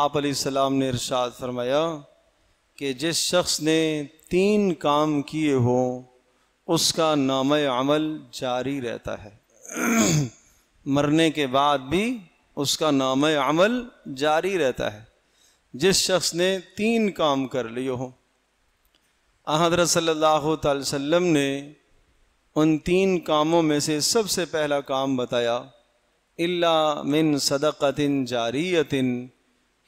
आप सलाम ने इरशाद फरमाया कि जिस शख्स ने तीन काम किए हों उसका नाम अमल जारी रहता है मरने के बाद भी उसका नाम अमल जारी रहता है जिस शख्स ने तीन काम कर लिए हों हजरत सल्लाम ने उन तीन कामों में से सबसे पहला काम बताया इल्ला मिन सदक़तिन जारियतिन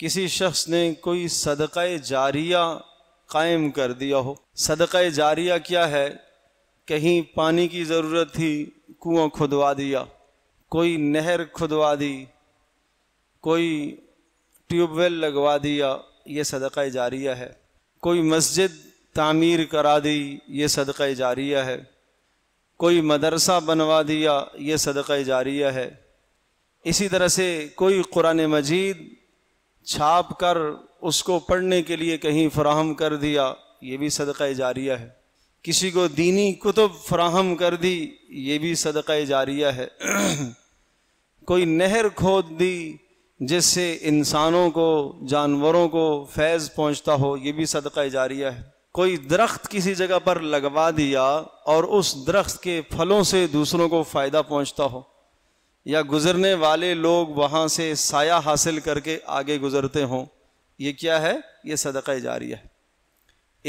किसी शख्स ने कोई सदक़ जारिया कायम कर दिया हो सदक़ जारिया क्या है कहीं पानी की ज़रूरत थी कुआं खुदवा दिया कोई नहर खुदवा दी कोई ट्यूबवेल लगवा दिया ये सदक़ जारिया है कोई मस्जिद तामीर करा दी ये सदक़ जारिया है कोई मदरसा बनवा दिया ये सदक़ जारिया है इसी तरह से कोई कुरान मजीद छाप कर उसको पढ़ने के लिए कहीं फ़राहम कर दिया ये भी सदक़ जारिया है किसी को दीनी कुतुब फ्राहम कर दी ये भी सदक़ जारिया है कोई नहर खोद दी जिससे इंसानों को जानवरों को फैज़ पहुंचता हो ये भी सदक़ जारिया है कोई दरख्त किसी जगह पर लगवा दिया और उस दरख्त के फलों से दूसरों को फ़ायदा पहुंचता हो या गुजरने वाले लोग वहाँ से साया हासिल करके आगे गुजरते हों ये क्या है ये सदक़ जारिया है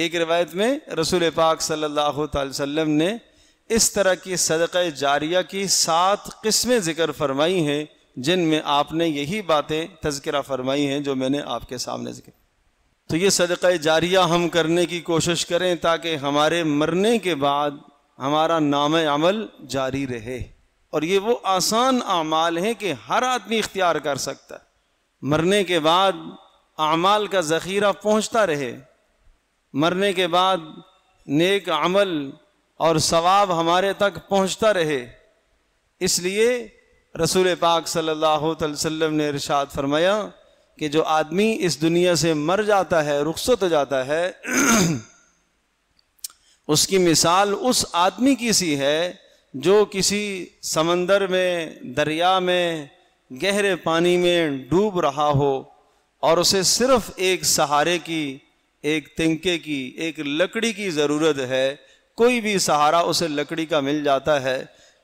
एक रिवायत में रसूल पाक सल्लल्लाहु अलैहि वसल्लम ने इस तरह की सदक़ जारिया की सात किस्में ज़िक्र फरमाई हैं जिनमें आपने यही बातें तस्करा फरमाई हैं जो मैंने आपके सामने जिक्र तो ये सदक़ जारिया हम करने की कोशिश करें ताकि हमारे मरने के बाद हमारा नाम अमल जारी रहे और ये वो आसान अमाल हैं कि हर आदमी इख्तियार कर सकता है मरने के बाद अमाल का ज़ख़ीरा पहुँचता रहे मरने के बाद नेक अमल और सवाब हमारे तक पहुँचता रहे इसलिए रसूल पाक सल्लल्लाहु अलैहि वसल्लम ने इरशाद फरमाया कि जो आदमी इस दुनिया से मर जाता है रुखसत हो जाता है उसकी मिसाल उस आदमी की सी है जो किसी समंदर में दरिया में गहरे पानी में डूब रहा हो और उसे सिर्फ एक सहारे की एक तिनके की एक लकड़ी की ज़रूरत है कोई भी सहारा उसे लकड़ी का मिल जाता है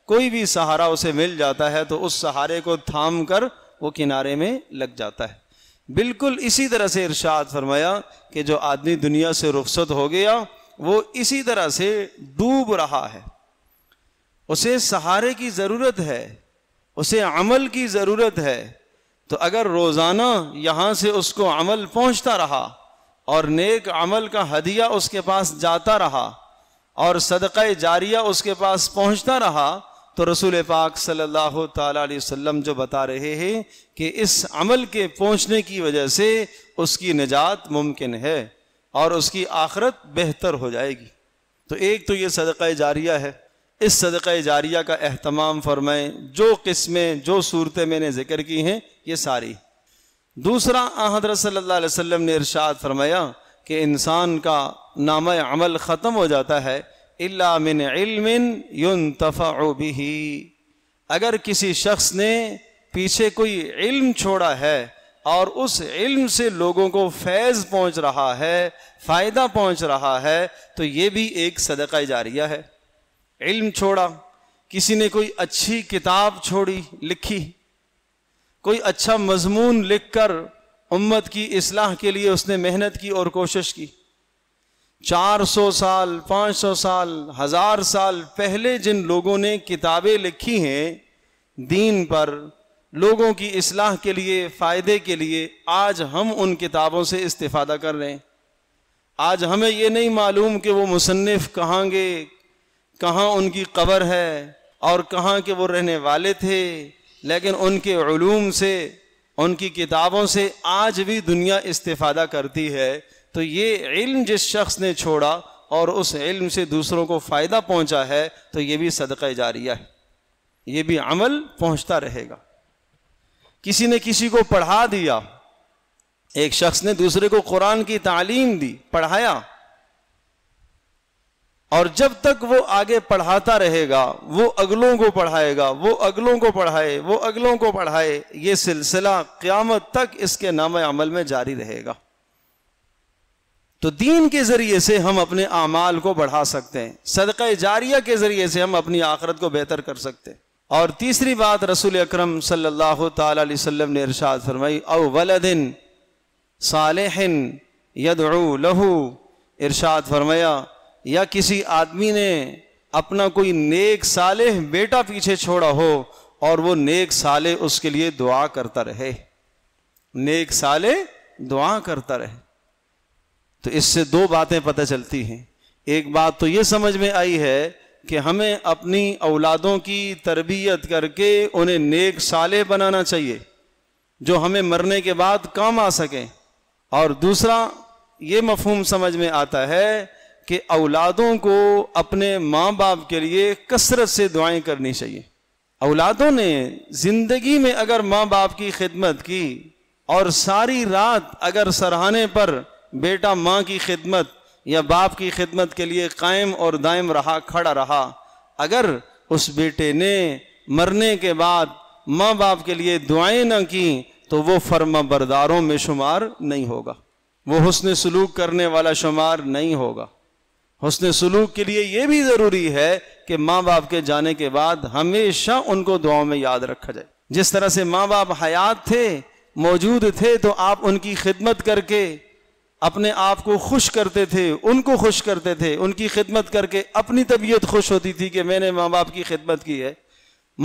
कोई भी सहारा उसे मिल जाता है तो उस सहारे को थाम कर वो किनारे में लग जाता है बिल्कुल इसी तरह से इरशाद फरमाया कि जो आदमी दुनिया से रुखसत हो गया वो इसी तरह से डूब रहा है उसे सहारे की ज़रूरत है उसे अमल की ज़रूरत है तो अगर रोज़ाना यहाँ से उसको अमल पहुँचता रहा और नेक अमल का हदिया उसके पास जाता रहा और सदक़ जारिया उसके पास पहुँचता रहा तो रसूल पाक सल्लल्लाहु अलैहि वसल्लम जो बता रहे हैं कि इस अमल के पहुँचने की वजह से उसकी निजात मुमकिन है और उसकी आखरत बेहतर हो जाएगी तो एक तो ये सदक़ जारिया है इस सदक़ जारिया का अहतमाम फरमाएं जो किस्में जो सूरतें मैंने ज़िक्र की हैं ये सारी दूसरा हजरत सल्ला वसम ने इरशाद फरमाया कि इंसान का नाम अमल ख़त्म हो जाता है इलामिन मिन युन तफ़ा अगर किसी शख्स ने पीछे कोई इल्म छोड़ा है और उस इल्म से लोगों को फैज़ पहुंच रहा है फ़ायदा पहुंच रहा है तो ये भी एक सदका जारिया है इल्म छोड़ा किसी ने कोई अच्छी किताब छोड़ी लिखी कोई अच्छा मजमून लिखकर उम्मत की इसलाह के लिए उसने मेहनत की और कोशिश की 400 साल 500 साल हजार साल पहले जिन लोगों ने किताबें लिखी हैं दीन पर लोगों की इसलाह के लिए फ़ायदे के लिए आज हम उन किताबों से इस्तेफादा कर रहे हैं आज हमें ये नहीं मालूम कि वो मुसनफ़ कहाँगे कहाँ उनकी कबर है और कहाँ के वो रहने वाले थे लेकिन उनके ूम से उनकी किताबों से आज भी दुनिया इस्तेफादा करती है तो ये इल्म जिस शख्स ने छोड़ा और उस इल्म से दूसरों को फ़ायदा पहुंचा है तो ये भी सदक़ा जारिया है ये भी अमल पहुंचता रहेगा किसी ने किसी को पढ़ा दिया एक शख्स ने दूसरे को कुरान की तालीम दी पढ़ाया और जब तक वो आगे पढ़ाता रहेगा वो अगलों को पढ़ाएगा वो अगलों को पढ़ाए वो अगलों को पढ़ाए ये सिलसिला क़्यामत तक इसके नाम अमल में जारी रहेगा तो दीन के ज़रिए से हम अपने अमाल को बढ़ा सकते हैं सदक़ जारिया के ज़रिए से हम अपनी आखरत को बेहतर कर सकते हैं और तीसरी बात रसूल अक्रम सल्लाम ने इरशाद फरमाई अव वलदिन साल यद लहू इरशाद फरमाया या किसी आदमी ने अपना कोई नेक साले बेटा पीछे छोड़ा हो और वो नेक साले उसके लिए दुआ करता रहे नेक साले दुआ करता रहे तो इससे दो बातें पता चलती हैं एक बात तो ये समझ में आई है कि हमें अपनी औलादों की तरबियत करके उन्हें नेक साले बनाना चाहिए जो हमें मरने के बाद काम आ सकें और दूसरा ये मफहम समझ में आता है कि औलादों को अपने माँ बाप के लिए कसरत से दुआएं करनी चाहिए औलादों ने ज़िंदगी में अगर माँ बाप की खिदमत की और सारी रात अगर सरहाने पर बेटा माँ की खिदमत या बाप की खिदमत के लिए कायम और दायम रहा खड़ा रहा अगर उस बेटे ने मरने के बाद माँ बाप के लिए दुआएं ना की तो वो फर्मा बरदारों में शुमार नहीं होगा वो हुसन सलूक करने वाला शुमार नहीं होगा हुसन सलूक के लिए यह भी ज़रूरी है कि माँ बाप के जाने के बाद हमेशा उनको दुआओं में याद रखा जाए जिस तरह से माँ बाप हयात थे मौजूद थे तो आप उनकी खिदमत करके अपने आप को खुश करते थे उनको खुश करते थे उनकी खिदमत करके अपनी तबीयत खुश होती थी कि मैंने माँ बाप की खिदमत की है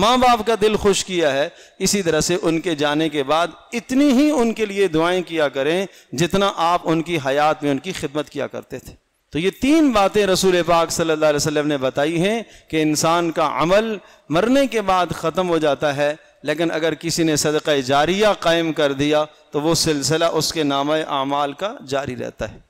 माँ बाप का दिल खुश किया है इसी तरह से उनके जाने के बाद इतनी ही उनके लिए दुआएं किया करें जितना आप उनकी हयात में उनकी खिदमत किया करते थे तो ये तीन बातें रसूल पाक सल्लल्लाहु अलैहि वसल्लम ने बताई हैं कि इंसान का अमल मरने के बाद ख़त्म हो जाता है लेकिन अगर किसी ने सदक़ जारिया कायम कर दिया तो वो सिलसिला उसके नाम आमाल का जारी रहता है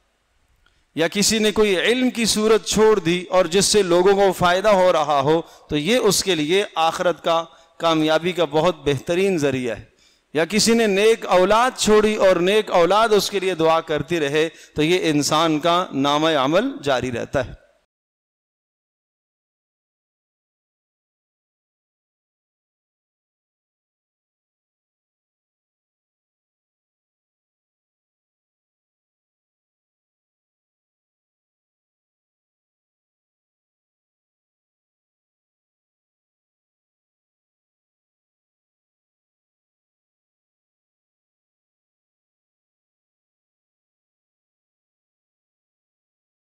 या किसी ने कोई इल्म की सूरत छोड़ दी और जिससे लोगों को फ़ायदा हो रहा हो तो ये उसके लिए आखरत का कामयाबी का बहुत बेहतरीन ज़रिया है या किसी ने नेक औलाद छोड़ी और नेक औलाद उसके लिए दुआ करती रहे तो ये इंसान का नाम अमल जारी रहता है